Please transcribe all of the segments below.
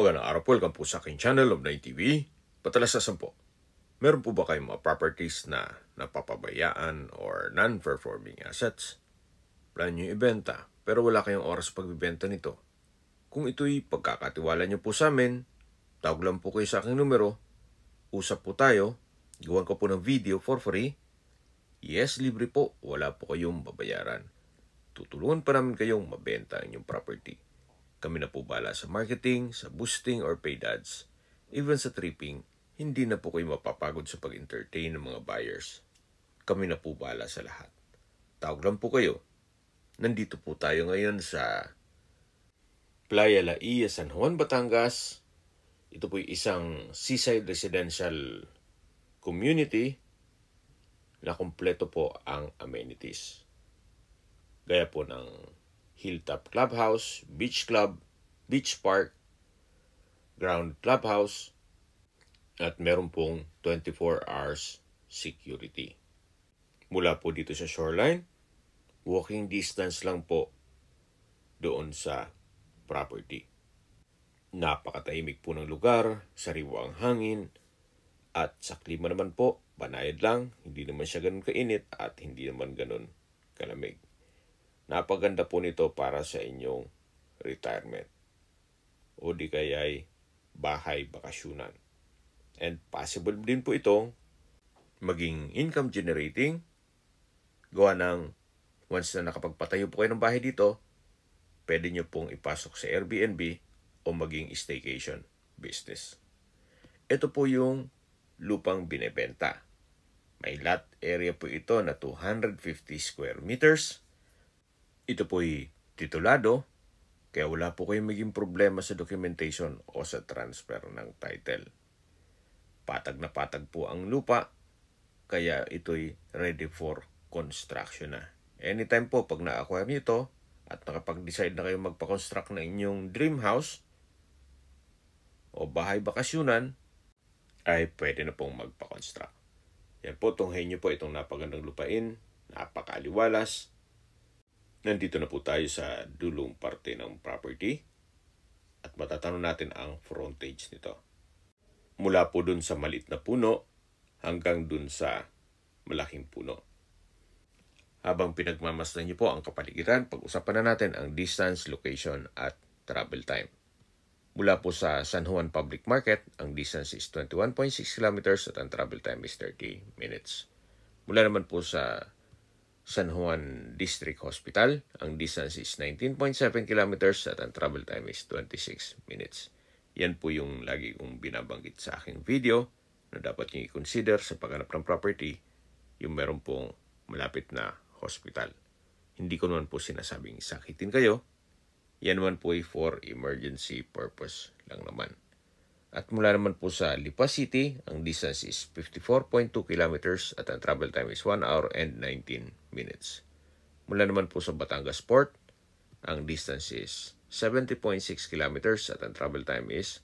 Magandang araw po, welcome po sa aking channel of 9TV. Patalas sa po. Meron po ba kayong mga properties na napapabayaan or non-performing assets? Plan nyo ibenta, pero wala kayong oras pagbibenta nito. Kung ito'y pagkakatiwala nyo po sa amin, tawag lang po kayo sa aking numero, usap po tayo, gawan ko po ng video for free. Yes, libre po, wala po kayong babayaran. Tutulungan pa namin kayong mabenta ang inyong property. Kami na po bala sa marketing, sa boosting or paid ads. Even sa tripping, hindi na po kayo mapapagod sa pag-entertain ng mga buyers. Kami na po bala sa lahat. Tawag lang po kayo. Nandito po tayo ngayon sa Playa La Ia, San Juan, Batangas. Ito po isang seaside residential community na kumpleto po ang amenities. Gaya po ng Hilltop Clubhouse, Beach Club, Beach Park, Ground Clubhouse, at meron pong 24 hours security. Mula po dito sa shoreline, walking distance lang po doon sa property. Napakatahimik po ng lugar, sariwa ang hangin, at sa klima naman po, banayad lang, hindi naman siya ganun kainit at hindi naman ganun kalamig. Napaganda po nito para sa inyong retirement o di kaya'y bahay bakasyunan. And possible din po itong maging income generating gawa ng once na nakapagpatayo po kayo ng bahay dito, pwede nyo pong ipasok sa Airbnb o maging staycation business. Ito po yung lupang binebenta. May lot area po ito na 250 square meters ito po'y titulado, kaya wala po kayong maging problema sa documentation o sa transfer ng title. Patag na patag po ang lupa, kaya ito'y ready for construction na. Anytime po pag na-acquire nyo ito at nakapag-decide na kayong magpa-construct ng inyong dream house o bahay bakasyunan, ay pwede na pong magpa-construct. Yan po, tunghayin nyo po itong napagandang lupain, napakaliwalas, Nandito na po tayo sa dulong parte ng property at matatanong natin ang frontage nito. Mula po dun sa malit na puno hanggang dun sa malaking puno. Habang pinagmamasdan niyo po ang kapaligiran, pag-usapan na natin ang distance, location at travel time. Mula po sa San Juan Public Market, ang distance is 21.6 kilometers at ang travel time is 30 minutes. Mula naman po sa San Juan District Hospital. Ang distance is 19.7 kilometers at ang travel time is 26 minutes. Yan po yung lagi kong binabanggit sa aking video na dapat nyo i-consider sa paghanap ng property yung meron pong malapit na hospital. Hindi ko naman po sinasabing sakitin kayo. Yan naman po ay for emergency purpose lang naman. At mula naman po sa Lipa City, ang distance is 54.2 kilometers at ang travel time is 1 hour and 19 minutes. Mula naman po sa Batangas Port, ang distance is 70.6 kilometers at ang travel time is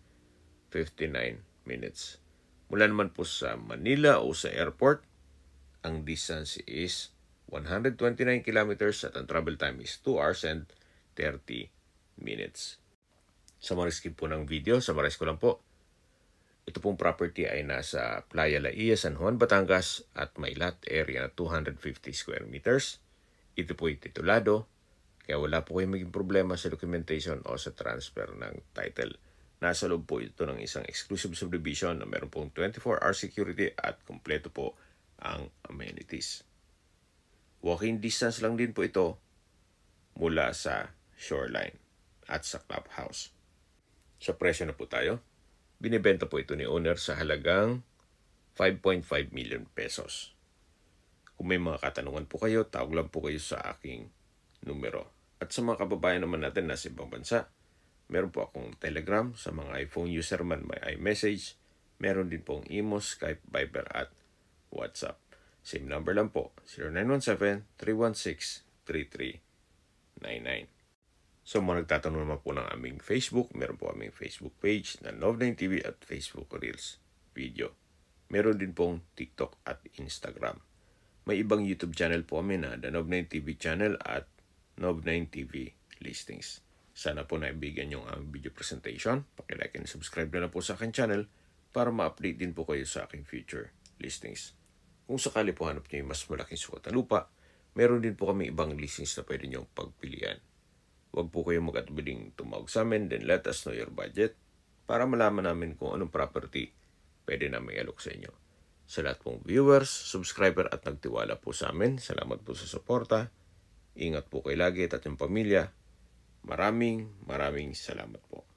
59 minutes. Mula naman po sa Manila o sa airport, ang distance is 129 kilometers at ang travel time is 2 hours and 30 minutes. Summarize po ng video. Summarize ko lang po. Ito pong property ay nasa Playa La Ia, San Juan, Batangas at may lot area na 250 square meters. Ito po ay titulado, kaya wala po kayong maging problema sa documentation o sa transfer ng title. Nasa loob po ito ng isang exclusive subdivision na meron pong 24-hour security at kompleto po ang amenities. Walking distance lang din po ito mula sa shoreline at sa clubhouse. Sa presyo na po tayo. Binibenta po ito ni owner sa halagang 5.5 million pesos. Kung may mga katanungan po kayo, tawag lang po kayo sa aking numero. At sa mga kababayan naman natin na sa ibang bansa, meron po akong Telegram sa mga iPhone user man may iMessage. Meron din pong Imo, Skype, Viber at WhatsApp. Same number lang po, 0917-316-3399 so, mga nagtatanong naman po ng aming Facebook, meron po aming Facebook page na Love9 TV at Facebook Reels video. Meron din pong TikTok at Instagram. May ibang YouTube channel po kami na The Love9 TV channel at nob 9 TV listings. Sana po naibigan yung aming video presentation. Pakilike and subscribe na lang po sa akin channel para ma-update din po kayo sa aking future listings. Kung sakali po hanap niyo yung mas malaking sukat na lupa, meron din po kami ibang listings na pwede niyong pagpilian. Huwag po kayong magatubiling tumawag sa amin, then let us know your budget para malaman namin kung anong property pwede namin i alok sa inyo. Sa lahat pong viewers, subscriber at nagtiwala po sa amin, salamat po sa suporta. Ingat po kayo lagi at yung pamilya. Maraming maraming salamat po.